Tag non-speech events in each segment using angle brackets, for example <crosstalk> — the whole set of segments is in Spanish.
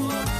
boa.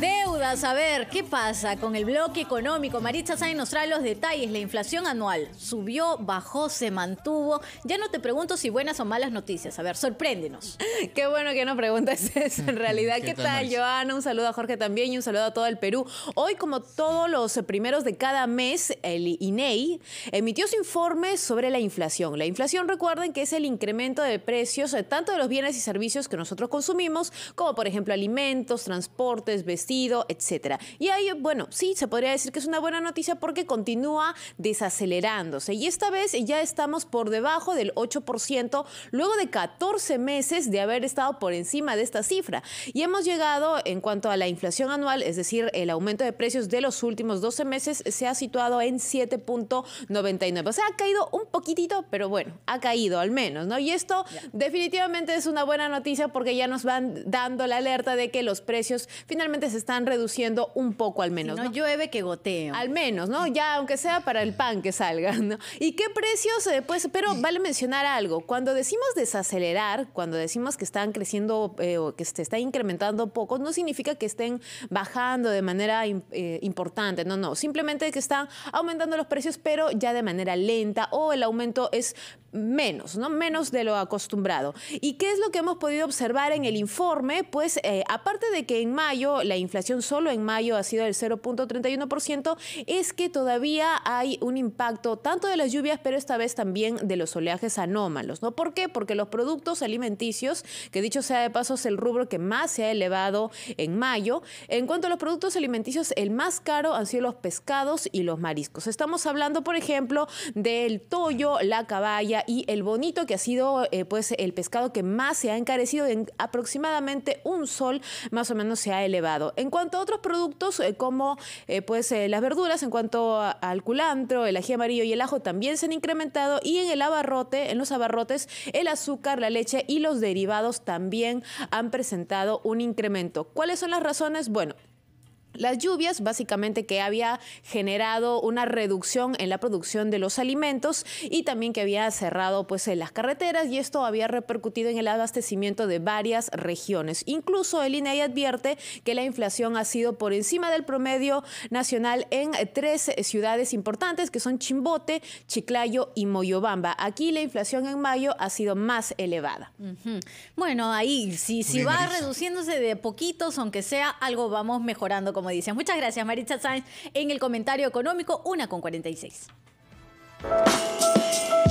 Deudas, a ver, ¿qué pasa con el bloque económico? Maritza Sáenz nos trae los detalles. La inflación anual subió, bajó, se mantuvo. Ya no te pregunto si buenas o malas noticias. A ver, sorpréndenos. Qué bueno que no preguntes <laughs> eso, en realidad. <laughs> ¿Qué, ¿Qué tal, Joana? Un saludo a Jorge también y un saludo a todo el Perú. Hoy, como todos los primeros de cada mes, el INEI e emitió su informe sobre la inflación. La inflación, recuerden que es el incremento de precios eh, tanto de los bienes y servicios que nosotros consumimos, como por ejemplo alimentos, transportes, vestidos etcétera. Y ahí, bueno, sí, se podría decir que es una buena noticia porque continúa desacelerándose. Y esta vez ya estamos por debajo del 8%, luego de 14 meses de haber estado por encima de esta cifra. Y hemos llegado, en cuanto a la inflación anual, es decir, el aumento de precios de los últimos 12 meses, se ha situado en 7.99. O sea, ha caído un poquitito, pero bueno, ha caído al menos, ¿no? Y esto definitivamente es una buena noticia porque ya nos van dando la alerta de que los precios finalmente se están reduciendo un poco al menos. no, llueve que goteo. Al menos, ¿no? Ya, aunque sea para el pan que salga, <laughs> ¿no? ¿Y qué precios? Eh, pues, pero vale mencionar algo. Cuando decimos desacelerar, cuando decimos que están creciendo eh, o que se está incrementando poco, no significa que estén bajando de manera eh, importante, no, no. Simplemente que están aumentando los precios, pero ya de manera lenta o el aumento es menos, ¿no? Menos de lo acostumbrado. ¿Y qué es lo que hemos podido observar en el informe? Pues, aparte de que en mayo la inflación solo en mayo ha sido del 0.31%, es que todavía hay un impacto tanto de las lluvias, pero esta vez también de los oleajes anómalos. ¿no? ¿Por qué? Porque los productos alimenticios, que dicho sea de paso es el rubro que más se ha elevado en mayo, en cuanto a los productos alimenticios, el más caro han sido los pescados y los mariscos. Estamos hablando, por ejemplo, del tollo, la caballa y el bonito, que ha sido eh, pues el pescado que más se ha encarecido en aproximadamente un sol más o menos se ha elevado. En cuanto a otros productos, eh, como eh, pues, eh, las verduras, en cuanto al culantro, el ají amarillo y el ajo también se han incrementado. Y en el abarrote, en los abarrotes, el azúcar, la leche y los derivados también han presentado un incremento. ¿Cuáles son las razones? Bueno, las lluvias básicamente que había generado una reducción en la producción de los alimentos y también que había cerrado pues las carreteras y esto había repercutido en el abastecimiento de varias regiones. Incluso el INEI e advierte que la inflación ha sido por encima del promedio nacional en tres ciudades importantes que son Chimbote, Chiclayo y Moyobamba. Aquí la inflación en mayo ha sido más elevada. Bueno, ahí si, va reduciéndose de poquitos, aunque sea algo vamos mejorando como Muchas gracias, Maritza Sainz, en el comentario económico, una con 46.